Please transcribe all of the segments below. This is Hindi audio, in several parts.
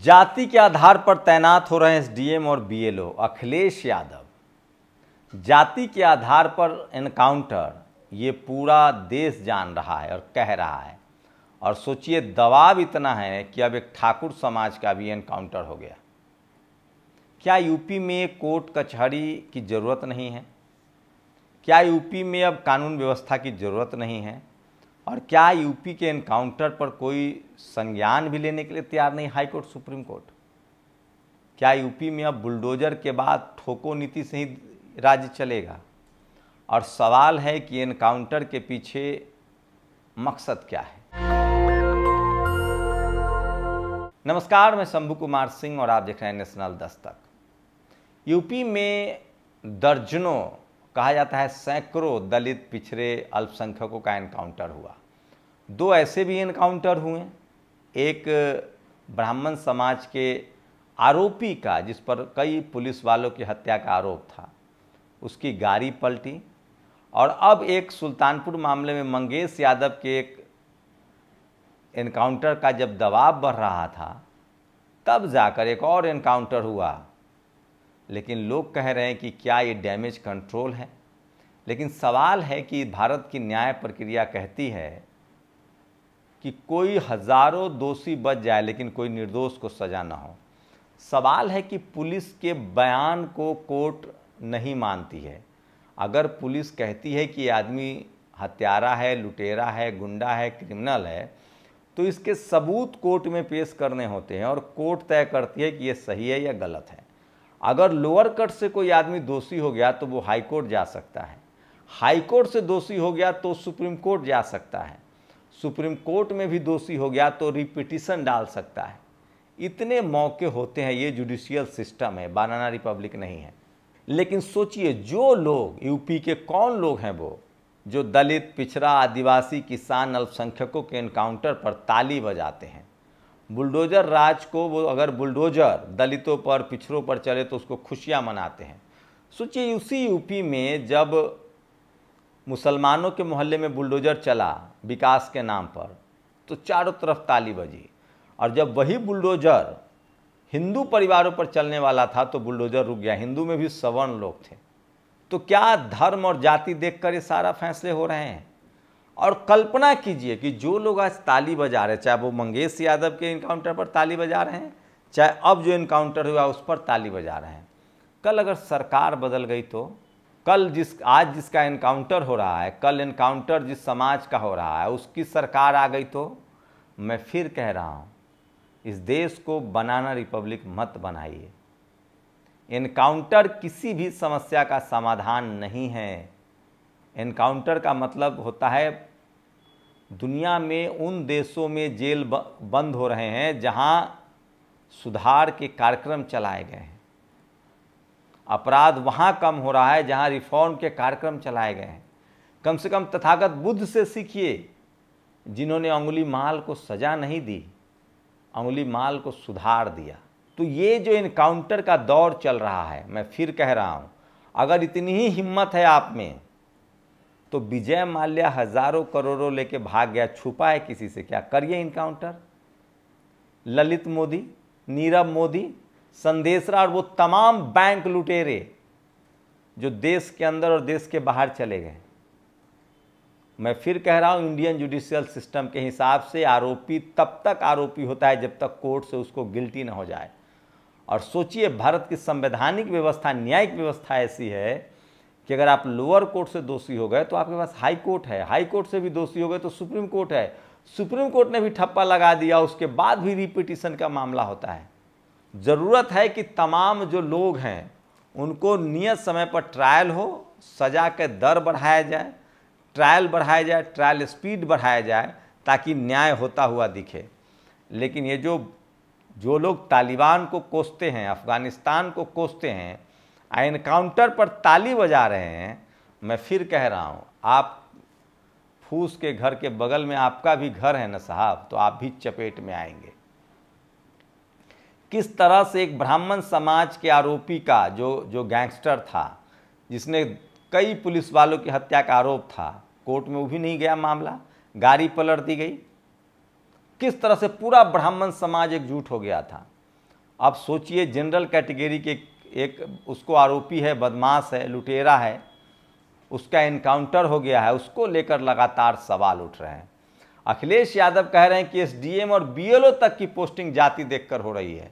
जाति के आधार पर तैनात हो रहे हैं डीएम और बीएलओ अखिलेश यादव जाति के आधार पर एनकाउंटर ये पूरा देश जान रहा है और कह रहा है और सोचिए दबाव इतना है कि अब एक ठाकुर समाज का भी एनकाउंटर हो गया क्या यूपी में कोर्ट कचहरी की ज़रूरत नहीं है क्या यूपी में अब कानून व्यवस्था की ज़रूरत नहीं है और क्या यूपी के एनकाउंटर पर कोई संज्ञान भी लेने के लिए तैयार नहीं हाईकोर्ट सुप्रीम कोर्ट क्या यूपी में अब बुलडोजर के बाद ठोको नीति से ही राज्य चलेगा और सवाल है कि एनकाउंटर के पीछे मकसद क्या है नमस्कार मैं शंभू कुमार सिंह और आप देख रहे हैं नेशनल दस्तक यूपी में दर्जनों कहा जाता है सैकड़ों दलित पिछड़े अल्पसंख्यकों का एनकाउंटर हुआ दो ऐसे भी एनकाउंटर हुए एक ब्राह्मण समाज के आरोपी का जिस पर कई पुलिस वालों की हत्या का आरोप था उसकी गाड़ी पलटी और अब एक सुल्तानपुर मामले में मंगेश यादव के एक एनकाउंटर का जब दबाव बढ़ रहा था तब जाकर एक और एनकाउंटर हुआ लेकिन लोग कह रहे हैं कि क्या ये डैमेज कंट्रोल है लेकिन सवाल है कि भारत की न्याय प्रक्रिया कहती है कि कोई हज़ारों दोषी बच जाए लेकिन कोई निर्दोष को सजा ना हो सवाल है कि पुलिस के बयान को कोर्ट नहीं मानती है अगर पुलिस कहती है कि आदमी हत्यारा है लुटेरा है गुंडा है क्रिमिनल है तो इसके सबूत कोर्ट में पेश करने होते हैं और कोर्ट तय करती है कि ये सही है या गलत है अगर लोअर कट से कोई आदमी दोषी हो गया तो वो हाई कोर्ट जा सकता है हाई कोर्ट से दोषी हो गया तो सुप्रीम कोर्ट जा सकता है सुप्रीम कोर्ट में भी दोषी हो गया तो रिपिटिशन डाल सकता है इतने मौके होते हैं ये जुडिशियल सिस्टम है बनाना रिपब्लिक नहीं है लेकिन सोचिए जो लोग यूपी के कौन लोग हैं वो जो दलित पिछड़ा आदिवासी किसान अल्पसंख्यकों के इनकाउंटर पर ताली बजाते हैं बुलडोजर राज को वो अगर बुलडोजर दलितों पर पिछड़ों पर चले तो उसको खुशियाँ मनाते हैं सोचिए उसी यूपी में जब मुसलमानों के मोहल्ले में बुलडोजर चला विकास के नाम पर तो चारों तरफ ताली बजी और जब वही बुलडोजर हिंदू परिवारों पर चलने वाला था तो बुलडोजर रुक गया हिंदू में भी सवर्ण लोग थे तो क्या धर्म और जाति देखकर ये सारा फैसले हो रहे हैं और कल्पना कीजिए कि जो लोग आज ताली बजा रहे हैं चाहे वो मंगेश यादव के इनकाउंटर पर ताली बजा रहे हैं चाहे अब जो इनकाउंटर हुआ उस पर ताली बजा रहे हैं कल अगर सरकार बदल गई तो कल जिस आज जिसका इनकाउंटर हो रहा है कल इनकाउंटर जिस समाज का हो रहा है उसकी सरकार आ गई तो मैं फिर कह रहा हूँ इस देश को बनाना रिपब्लिक मत बनाइए इनकाउंटर किसी भी समस्या का समाधान नहीं है एनकाउंटर का मतलब होता है दुनिया में उन देशों में जेल बंद हो रहे हैं जहाँ सुधार के कार्यक्रम चलाए गए हैं अपराध वहाँ कम हो रहा है जहाँ रिफॉर्म के कार्यक्रम चलाए गए हैं कम से कम तथागत बुद्ध से सीखिए जिन्होंने अंगुली माल को सजा नहीं दी अंगुली माल को सुधार दिया तो ये जो इनकाउंटर का दौर चल रहा है मैं फिर कह रहा हूँ अगर इतनी ही हिम्मत है आप में तो विजय माल्या हजारों करोड़ों लेके भाग गया छुपा है किसी से क्या करिए इनकाउंटर ललित मोदी नीरव मोदी संदेशरा और वो तमाम बैंक लुटेरे जो देश के अंदर और देश के बाहर चले गए मैं फिर कह रहा हूं इंडियन जुडिशियल सिस्टम के हिसाब से आरोपी तब तक आरोपी होता है जब तक कोर्ट से उसको गिल्टी ना हो जाए और सोचिए भारत की संवैधानिक व्यवस्था न्यायिक व्यवस्था ऐसी है कि अगर आप लोअर कोर्ट से दोषी हो गए तो आपके पास हाई कोर्ट है हाई कोर्ट से भी दोषी हो गए तो सुप्रीम कोर्ट है सुप्रीम कोर्ट ने भी ठप्पा लगा दिया उसके बाद भी रिपिटिशन का मामला होता है ज़रूरत है कि तमाम जो लोग हैं उनको नियत समय पर ट्रायल हो सजा के दर बढ़ाया जाए ट्रायल बढ़ाया जाए ट्रायल स्पीड बढ़ाया जाए ताकि न्याय होता हुआ दिखे लेकिन ये जो जो लोग तालिबान को कोसते हैं अफ़गानिस्तान को कोसते हैं आ इनकाउंटर पर ताली बजा रहे हैं मैं फिर कह रहा हूँ आप फूस के घर के बगल में आपका भी घर है ना साहब तो आप भी चपेट में आएंगे किस तरह से एक ब्राह्मण समाज के आरोपी का जो जो गैंगस्टर था जिसने कई पुलिस वालों की हत्या का आरोप था कोर्ट में वो भी नहीं गया मामला गाड़ी पलट दी गई किस तरह से पूरा ब्राह्मण समाज एकजुट हो गया था आप सोचिए जनरल कैटेगरी के एक उसको आरोपी है बदमाश है लुटेरा है उसका इनकाउंटर हो गया है उसको लेकर लगातार सवाल उठ रहे हैं अखिलेश यादव कह रहे हैं कि एसडीएम और बीएलओ तक की पोस्टिंग जाति देखकर हो रही है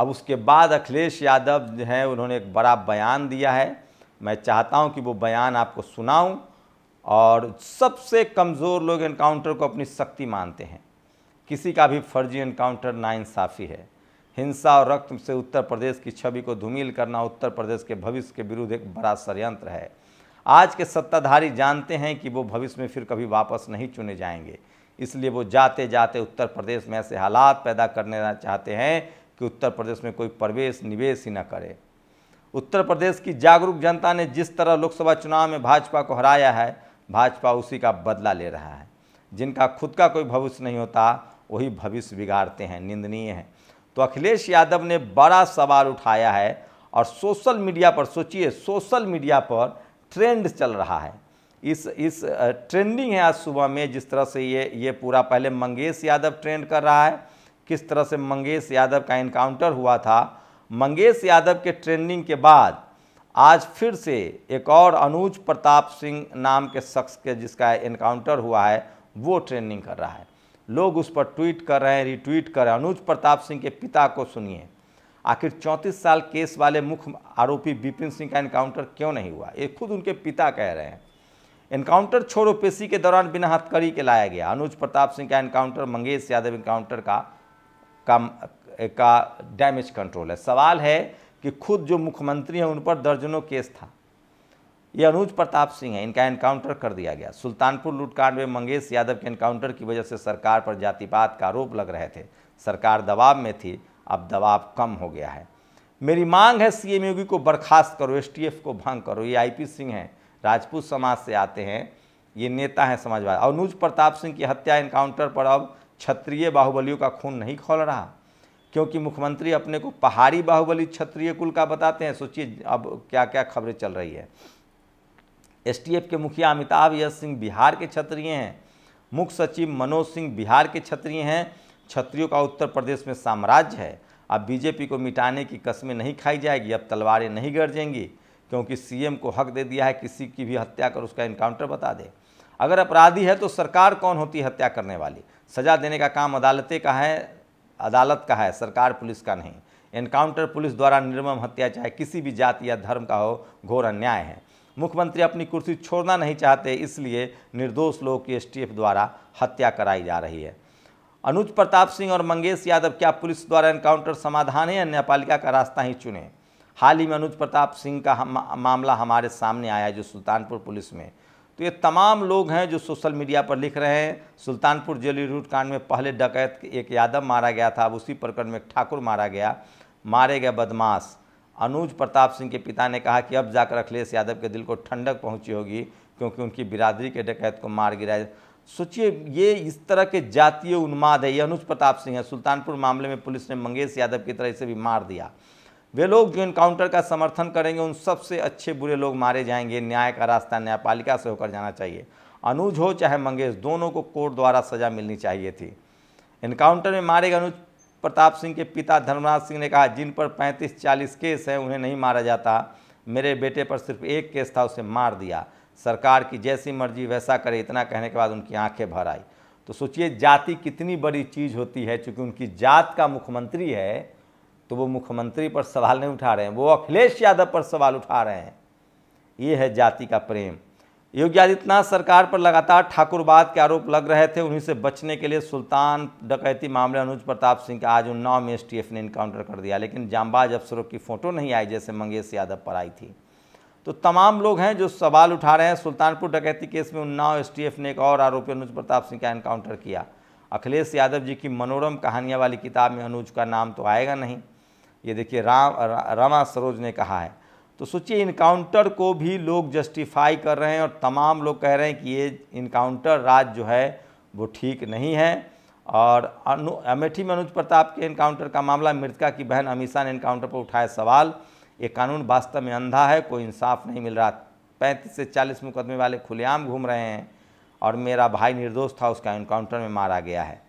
अब उसके बाद अखिलेश यादव जो हैं उन्होंने एक बड़ा बयान दिया है मैं चाहता हूं कि वो बयान आपको सुनाऊं और सबसे कमज़ोर लोग इनकाउंटर को अपनी शक्ति मानते हैं किसी का भी फर्जी इनकाउंटर नाइंसाफ़ी है हिंसा और रक्त से उत्तर प्रदेश की छवि को धूमिल करना उत्तर प्रदेश के भविष्य के विरुद्ध एक बड़ा षडयंत्र है आज के सत्ताधारी जानते हैं कि वो भविष्य में फिर कभी वापस नहीं चुने जाएंगे इसलिए वो जाते जाते उत्तर प्रदेश में ऐसे हालात पैदा करने चाहते हैं कि उत्तर प्रदेश में कोई प्रवेश निवेश ही न करे उत्तर प्रदेश की जागरूक जनता ने जिस तरह लोकसभा चुनाव में भाजपा को हराया है भाजपा उसी का बदला ले रहा है जिनका खुद का कोई भविष्य नहीं होता वही भविष्य बिगाड़ते हैं निंदनीय है तो अखिलेश यादव ने बड़ा सवाल उठाया है और सोशल मीडिया पर सोचिए सोशल मीडिया पर ट्रेंड चल रहा है इस इस ट्रेंडिंग है आज सुबह में जिस तरह से ये ये पूरा पहले मंगेश यादव ट्रेंड कर रहा है किस तरह से मंगेश यादव का इनकाउंटर हुआ था मंगेश यादव के ट्रेंडिंग के बाद आज फिर से एक और अनुज प्रताप सिंह नाम के शख्स के जिसका इनकाउंटर हुआ है वो ट्रेंडिंग कर रहा है लोग उस पर ट्वीट कर रहे हैं रिट्वीट कर रहे हैं अनुज प्रताप सिंह के पिता को सुनिए आखिर चौंतीस साल केस वाले मुख्य आरोपी बिपिन सिंह का एनकाउंटर क्यों नहीं हुआ ये खुद उनके पिता कह रहे हैं इनकाउंटर छोड़ो पेशी के दौरान बिना हथकड़ी के लाया गया अनुज प्रताप सिंह का एनकाउंटर मंगेश यादव इनकाउंटर का कम का डैमेज कंट्रोल है सवाल है कि खुद जो मुख्यमंत्री हैं उन पर दर्जनों केस था ये अनुज प्रताप सिंह है इनका एनकाउंटर कर दिया गया सुल्तानपुर लूटकांड में मंगेश यादव के एनकाउंटर की वजह से सरकार पर जातिपात का आरोप लग रहे थे सरकार दबाव में थी अब दबाव कम हो गया है मेरी मांग है सीएम योगी को बर्खास्त करो एसटीएफ को भंग करो ये आईपी सिंह हैं राजपूत समाज से आते हैं ये नेता हैं समाजवाद अनुज प्रताप सिंह की हत्या एनकाउंटर पर अब क्षत्रिय बाहुबलियों का खून नहीं खोल रहा क्योंकि मुख्यमंत्री अपने को पहाड़ी बाहुबली क्षत्रिय कुल का बताते हैं सोचिए अब क्या क्या खबरें चल रही है एसटीएफ के मुखिया अमिताभ यश सिंह बिहार के क्षत्रिय हैं मुख्य सचिव मनोज सिंह बिहार के क्षत्रिय हैं क्षत्रियों का उत्तर प्रदेश में साम्राज्य है अब बीजेपी को मिटाने की कस्में नहीं खाई जाएगी अब तलवारें नहीं गरजेंगी क्योंकि सीएम को हक दे दिया है किसी की भी हत्या कर उसका इनकाउंटर बता दे अगर अपराधी है तो सरकार कौन होती है हत्या करने वाली सजा देने का काम अदालतें का है अदालत का है सरकार पुलिस का नहीं एनकाउंटर पुलिस द्वारा निर्मम हत्या चाहे किसी भी जाति या धर्म का हो घोर अन्याय है मुख्यमंत्री अपनी कुर्सी छोड़ना नहीं चाहते इसलिए निर्दोष लोग की एसटीएफ द्वारा हत्या कराई जा रही है अनुज प्रताप सिंह और मंगेश यादव क्या पुलिस द्वारा एनकाउंटर समाधान है या न्यायपालिका का रास्ता ही चुने हाल ही में अनुज प्रताप सिंह का हम, मामला हमारे सामने आया है जो सुल्तानपुर पुलिस में तो ये तमाम लोग हैं जो सोशल मीडिया पर लिख रहे हैं सुल्तानपुर जेल रूट कांड में पहले डकैत एक यादव मारा गया था अब उसी प्रकरण में एक ठाकुर मारा गया मारे गए बदमाश अनुज प्रताप सिंह के पिता ने कहा कि अब जाकर अखिलेश यादव के दिल को ठंडक पहुंची होगी क्योंकि उनकी बिरादरी के डकैत को मार गिराया सोचिए ये इस तरह के जातीय उन्माद है ये अनुज प्रताप सिंह है सुल्तानपुर मामले में पुलिस ने मंगेश यादव की तरह इसे भी मार दिया वे लोग जो इनकाउंटर का समर्थन करेंगे उन सबसे अच्छे बुरे लोग मारे जाएंगे न्याय का रास्ता न्यायपालिका से होकर जाना चाहिए अनुज हो चाहे मंगेश दोनों को कोर्ट द्वारा सजा मिलनी चाहिए थी इनकाउंटर में मारे गए अनुज प्रताप सिंह के पिता धर्मराज सिंह ने कहा जिन पर 35-40 केस हैं उन्हें नहीं मारा जाता मेरे बेटे पर सिर्फ एक केस था उसे मार दिया सरकार की जैसी मर्जी वैसा करे इतना कहने के बाद उनकी आंखें भर आई तो सोचिए जाति कितनी बड़ी चीज़ होती है चूँकि उनकी जात का मुख्यमंत्री है तो वो मुख्यमंत्री पर सवाल नहीं उठा रहे हैं वो अखिलेश यादव पर सवाल उठा रहे हैं ये है जाति का प्रेम योगी आदित्यनाथ सरकार पर लगातार ठाकुरवाद के आरोप लग रहे थे उन्हीं से बचने के लिए सुल्तान डकैती मामले अनुज प्रताप सिंह का आज उन्नाव में एस ने इनकाउंटर कर दिया लेकिन जामबाज अफसरों की फ़ोटो नहीं आई जैसे मंगेश यादव पर आई थी तो तमाम लोग हैं जो सवाल उठा रहे हैं सुल्तानपुर डकैती केस में उन्नाव एस ने एक और आरोपी अनुज प्रताप सिंह का इनकाउंटर किया अखिलेश यादव जी की मनोरम कहानियाँ वाली किताब में अनुज का नाम तो आएगा नहीं ये देखिए राम रामा सरोज ने कहा है तो सोचिए इनकाउंटर को भी लोग जस्टिफाई कर रहे हैं और तमाम लोग कह रहे हैं कि ये इनकाउंटर राज जो है वो ठीक नहीं है और अनु अमेठी में अनुज प्रताप के इनकाउंटर का मामला मृतका की बहन अमीषा ने इनकाउंटर पर उठाया सवाल ये कानून वास्तव में अंधा है कोई इंसाफ नहीं मिल रहा पैंतीस से चालीस मुकदमे वाले खुलेआम घूम रहे हैं और मेरा भाई निर्दोष था उसका इनकाउंटर में मारा गया है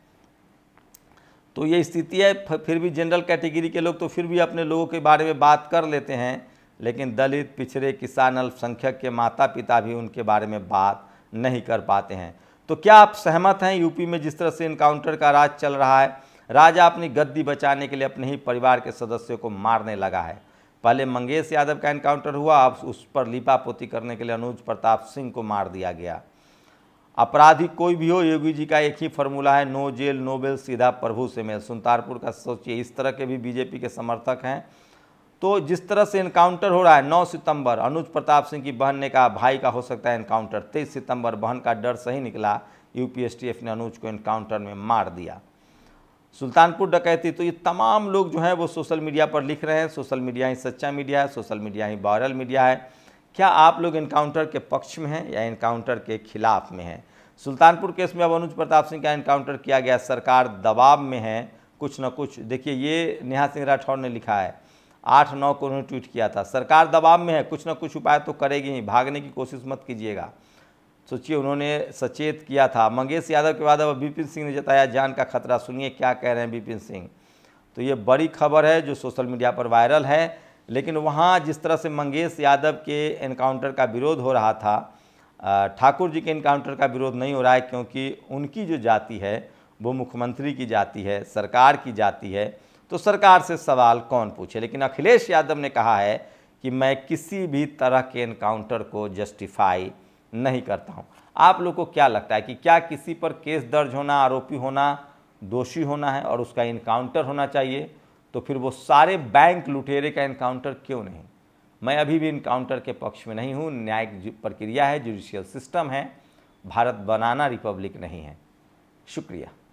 तो ये स्थिति है फिर भी जनरल कैटेगरी के लोग तो फिर भी अपने लोगों के बारे में बात कर लेते हैं लेकिन दलित पिछड़े किसान अल्पसंख्यक के माता पिता भी उनके बारे में बात नहीं कर पाते हैं तो क्या आप सहमत हैं यूपी में जिस तरह से इनकाउंटर का राज चल रहा है राजा अपनी गद्दी बचाने के लिए अपने ही परिवार के सदस्यों को मारने लगा है पहले मंगेश यादव का इनकाउंटर हुआ अब उस पर लिपापोती करने के लिए अनुज प्रताप सिंह को मार दिया गया अपराधी कोई भी हो योगी जी का एक ही फॉर्मूला है नो जेल नो बेल सीधा प्रभु से मेल सुनतारपुर का सोचिए इस तरह के भी बीजेपी के समर्थक हैं तो जिस तरह से इनकाउंटर हो रहा है 9 सितंबर अनुज प्रताप सिंह की बहन ने कहा भाई का हो सकता है इनकाउंटर 23 सितंबर बहन का डर सही निकला यूपीएसटीएफ ने अनुज को इनकाउंटर में मार दिया सुल्तानपुर डकैती तो ये तमाम लोग जो हैं वो सोशल मीडिया पर लिख रहे हैं सोशल मीडिया ही सच्चा मीडिया है सोशल मीडिया ही वायरल मीडिया है क्या आप लोग इनकाउंटर के पक्ष में हैं या इनकाउंटर के खिलाफ में हैं सुल्तानपुर केस में अब अनुज प्रताप सिंह का इनकाउंटर किया गया सरकार दबाव में है कुछ ना कुछ देखिए ये नेहा सिंह राठौर ने लिखा है आठ नौ को उन्होंने ट्वीट किया था सरकार दबाव में है कुछ ना कुछ उपाय तो करेगी ही भागने की कोशिश मत कीजिएगा सोचिए उन्होंने सचेत किया था मंगेश यादव के बाद अब बिपिन सिंह ने जताया जान का खतरा सुनिए क्या कह रहे हैं बिपिन सिंह तो ये बड़ी खबर है जो सोशल मीडिया पर वायरल है लेकिन वहाँ जिस तरह से मंगेश यादव के एनकाउंटर का विरोध हो रहा था ठाकुर जी के इनकाउंटर का विरोध नहीं हो रहा है क्योंकि उनकी जो जाति है वो मुख्यमंत्री की जाति है सरकार की जाति है तो सरकार से सवाल कौन पूछे लेकिन अखिलेश यादव ने कहा है कि मैं किसी भी तरह के इनकाउंटर को जस्टिफाई नहीं करता हूँ आप लोग को क्या लगता है कि क्या किसी पर केस दर्ज होना आरोपी होना दोषी होना है और उसका इनकाउंटर होना चाहिए तो फिर वो सारे बैंक लुटेरे का इनकाउंटर क्यों नहीं मैं अभी भी इनकाउंटर के पक्ष में नहीं हूँ न्यायिक प्रक्रिया है जुडिशियल सिस्टम है भारत बनाना रिपब्लिक नहीं है शुक्रिया